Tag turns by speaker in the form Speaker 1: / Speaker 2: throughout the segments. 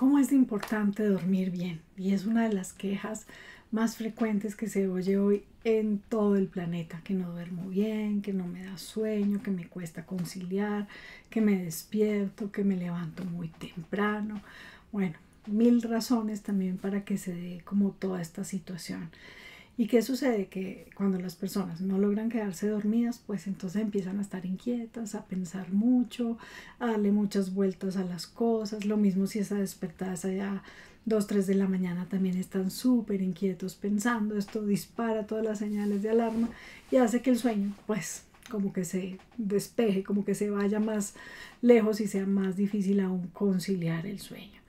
Speaker 1: ¿Cómo es importante dormir bien? Y es una de las quejas más frecuentes que se oye hoy en todo el planeta, que no duermo bien, que no me da sueño, que me cuesta conciliar, que me despierto, que me levanto muy temprano. Bueno, mil razones también para que se dé como toda esta situación. ¿Y qué sucede? Que cuando las personas no logran quedarse dormidas, pues entonces empiezan a estar inquietas, a pensar mucho, a darle muchas vueltas a las cosas. Lo mismo si esa despertada es allá 2, 3 de la mañana, también están súper inquietos pensando. Esto dispara todas las señales de alarma y hace que el sueño, pues, como que se despeje, como que se vaya más lejos y sea más difícil aún conciliar el sueño.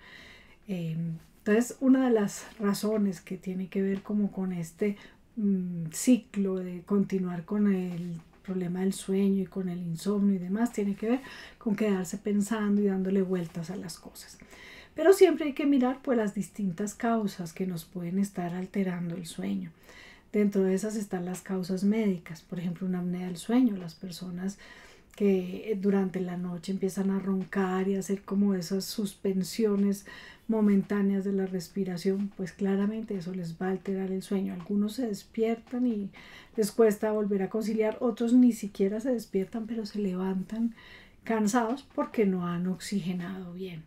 Speaker 1: Em, entonces, una de las razones que tiene que ver como con este mm, ciclo de continuar con el problema del sueño y con el insomnio y demás, tiene que ver con quedarse pensando y dándole vueltas a las cosas. Pero siempre hay que mirar pues las distintas causas que nos pueden estar alterando el sueño. Dentro de esas están las causas médicas, por ejemplo, una apnea del sueño, las personas que eh, durante la noche empiezan a roncar y a hacer como esas suspensiones momentáneas de la respiración, pues claramente eso les va a alterar el sueño. Algunos se despiertan y les cuesta volver a conciliar, otros ni siquiera se despiertan, pero se levantan cansados porque no han oxigenado bien.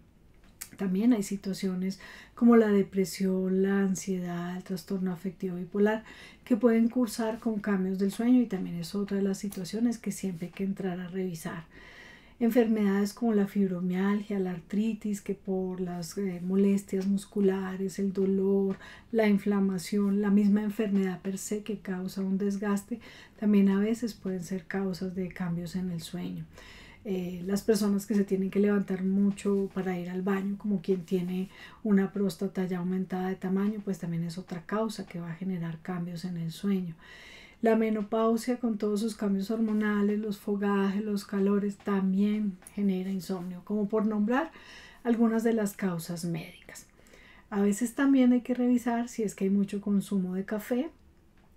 Speaker 1: También hay situaciones como la depresión, la ansiedad, el trastorno afectivo bipolar, que pueden cursar con cambios del sueño y también es otra de las situaciones que siempre hay que entrar a revisar. Enfermedades como la fibromialgia, la artritis, que por las eh, molestias musculares, el dolor, la inflamación, la misma enfermedad per se que causa un desgaste, también a veces pueden ser causas de cambios en el sueño. Eh, las personas que se tienen que levantar mucho para ir al baño, como quien tiene una próstata ya aumentada de tamaño, pues también es otra causa que va a generar cambios en el sueño. La menopausia con todos sus cambios hormonales, los fogajes, los calores, también genera insomnio, como por nombrar algunas de las causas médicas. A veces también hay que revisar si es que hay mucho consumo de café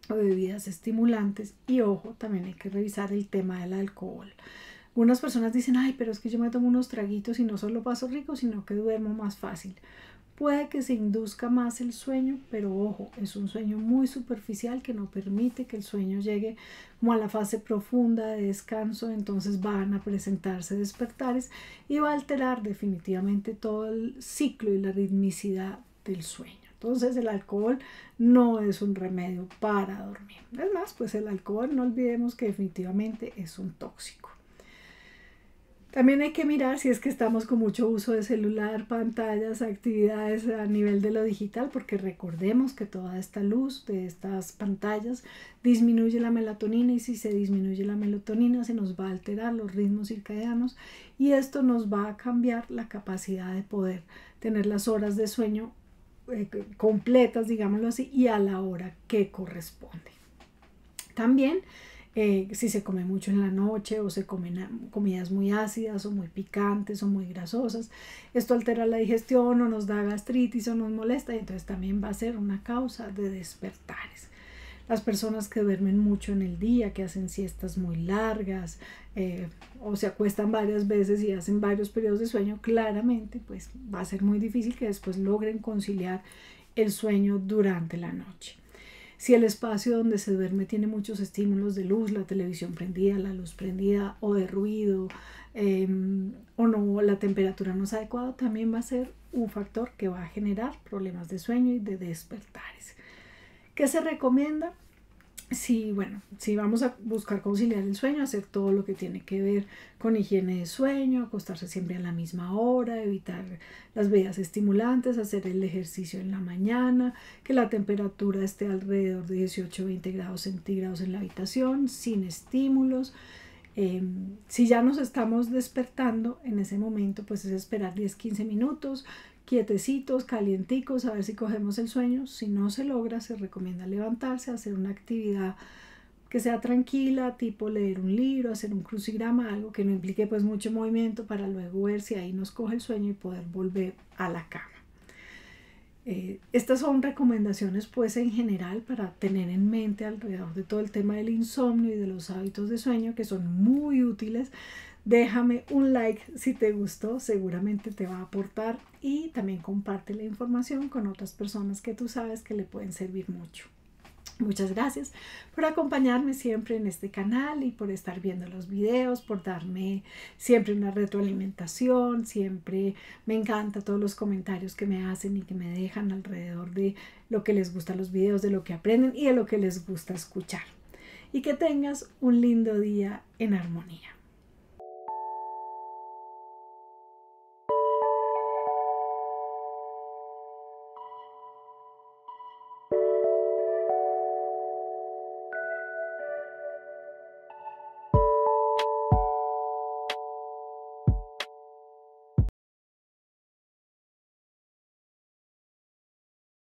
Speaker 1: o bebidas estimulantes y ojo, también hay que revisar el tema del alcohol. Unas personas dicen, ay, pero es que yo me tomo unos traguitos y no solo paso rico, sino que duermo más fácil. Puede que se induzca más el sueño, pero ojo, es un sueño muy superficial que no permite que el sueño llegue como a la fase profunda de descanso, entonces van a presentarse despertares y va a alterar definitivamente todo el ciclo y la ritmicidad del sueño. Entonces el alcohol no es un remedio para dormir. Es más, pues el alcohol no olvidemos que definitivamente es un tóxico. También hay que mirar si es que estamos con mucho uso de celular, pantallas, actividades a nivel de lo digital, porque recordemos que toda esta luz de estas pantallas disminuye la melatonina y si se disminuye la melatonina se nos va a alterar los ritmos circadianos y esto nos va a cambiar la capacidad de poder tener las horas de sueño eh, completas, digámoslo así, y a la hora que corresponde. También eh, si se come mucho en la noche o se comen comidas muy ácidas o muy picantes o muy grasosas. Esto altera la digestión o nos da gastritis o nos molesta y entonces también va a ser una causa de despertares las personas que duermen mucho en el día, que hacen siestas muy largas eh, o se acuestan varias veces y hacen varios periodos de sueño, claramente pues va a ser muy difícil que después logren conciliar el sueño durante la noche. Si el espacio donde se duerme tiene muchos estímulos de luz, la televisión prendida, la luz prendida o de ruido, em, o no, la temperatura no es adecuada, también va a ser un factor que va a generar problemas de sueño y de despertares. ¿Qué se recomienda? si, bueno, si vamos a buscar conciliar el sueño, hacer todo lo que tiene que ver con higiene de sueño, acostarse siempre a la misma hora, evitar las bebidas estimulantes, hacer el ejercicio en la mañana, que la temperatura esté alrededor de 18-20 grados centígrados en la habitación, sin estímulos. Em, si ya nos estamos despertando en ese momento, pues es esperar 10-15 minutos, quietecitos, calienticos, a ver si cogemos el sueño. Si no se logra, se recomienda levantarse, hacer una actividad que sea tranquila, tipo leer un libro, hacer un crucigrama, algo que no implique pues mucho movimiento para luego ver si ahí nos coge el sueño y poder volver a la cama. Eh, estas son recomendaciones pues en general para tener en mente alrededor de todo el tema del insomnio y de los hábitos de sueño que son muy útiles. Déjame un like si te gustó, seguramente te va a aportar y también comparte la información con otras personas que tú sabes que le pueden servir mucho. Muchas gracias por acompañarme siempre en este canal y por estar viendo los videos, por darme siempre una retroalimentación, siempre me encanta todos los comentarios que me hacen y que me dejan alrededor de lo que les gustan los videos, de lo que aprenden y de lo que les gusta escuchar. Y que tengas un lindo día en armonía.